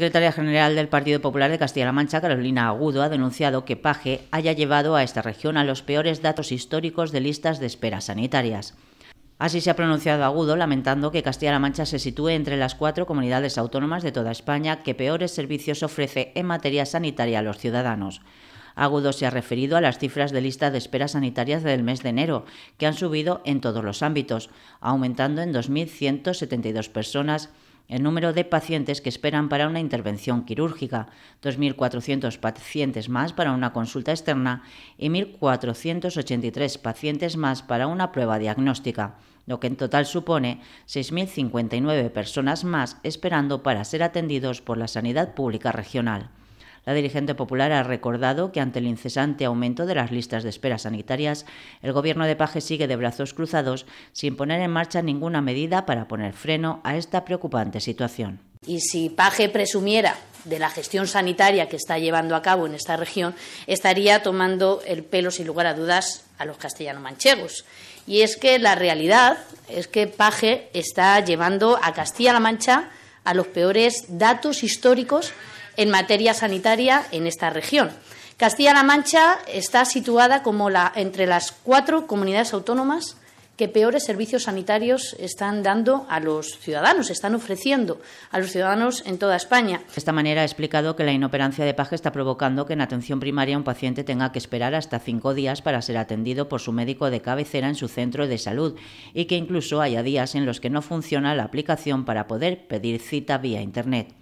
secretaria general del Partido Popular de Castilla-La Mancha, Carolina Agudo, ha denunciado que Paje haya llevado a esta región a los peores datos históricos de listas de esperas sanitarias. Así se ha pronunciado Agudo, lamentando que Castilla-La Mancha se sitúe entre las cuatro comunidades autónomas de toda España que peores servicios ofrece en materia sanitaria a los ciudadanos. Agudo se ha referido a las cifras de lista de espera sanitarias del mes de enero, que han subido en todos los ámbitos, aumentando en 2.172 personas el número de pacientes que esperan para una intervención quirúrgica, 2.400 pacientes más para una consulta externa y 1.483 pacientes más para una prueba diagnóstica, lo que en total supone 6.059 personas más esperando para ser atendidos por la sanidad pública regional. La dirigente popular ha recordado que ante el incesante aumento de las listas de espera sanitarias, el gobierno de Paje sigue de brazos cruzados sin poner en marcha ninguna medida para poner freno a esta preocupante situación. Y si Paje presumiera de la gestión sanitaria que está llevando a cabo en esta región, estaría tomando el pelo, sin lugar a dudas, a los castellano-manchegos. Y es que la realidad es que Paje está llevando a Castilla-La Mancha a los peores datos históricos en materia sanitaria en esta región. Castilla-La Mancha está situada como la, entre las cuatro comunidades autónomas que peores servicios sanitarios están dando a los ciudadanos, están ofreciendo a los ciudadanos en toda España. De esta manera ha explicado que la inoperancia de Paje está provocando que en atención primaria un paciente tenga que esperar hasta cinco días para ser atendido por su médico de cabecera en su centro de salud y que incluso haya días en los que no funciona la aplicación para poder pedir cita vía Internet.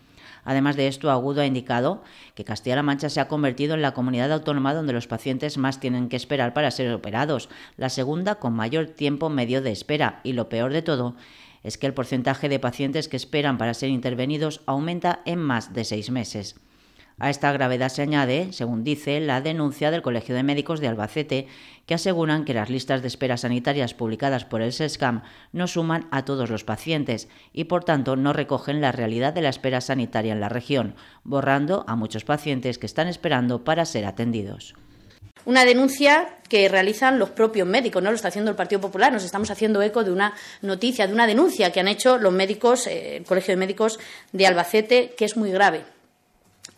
Además de esto, Agudo ha indicado que Castilla-La Mancha se ha convertido en la comunidad autónoma donde los pacientes más tienen que esperar para ser operados, la segunda con mayor tiempo medio de espera y lo peor de todo es que el porcentaje de pacientes que esperan para ser intervenidos aumenta en más de seis meses. A esta gravedad se añade, según dice, la denuncia del Colegio de Médicos de Albacete, que aseguran que las listas de espera sanitarias publicadas por el SESCAM no suman a todos los pacientes y, por tanto, no recogen la realidad de la espera sanitaria en la región, borrando a muchos pacientes que están esperando para ser atendidos una denuncia que realizan los propios médicos, no lo está haciendo el Partido Popular, nos estamos haciendo eco de una noticia, de una denuncia que han hecho los médicos, eh, el Colegio de Médicos de Albacete, que es muy grave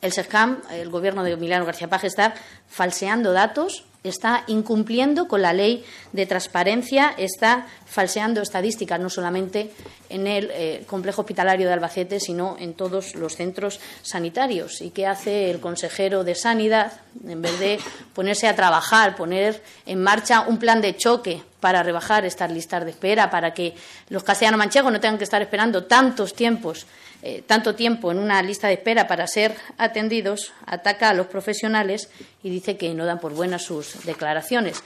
el SERCAM, el gobierno de Emiliano García Paje, está falseando datos está incumpliendo con la ley de transparencia, está falseando estadísticas, no solamente en el eh, complejo hospitalario de Albacete, sino en todos los centros sanitarios. ¿Y qué hace el consejero de Sanidad? En vez de ponerse a trabajar, poner en marcha un plan de choque para rebajar estas listas de espera, para que los castellanos manchegos no tengan que estar esperando tantos tiempos, eh, tanto tiempo en una lista de espera para ser atendidos, ataca a los profesionales y dice que no dan por buenas sus declaraciones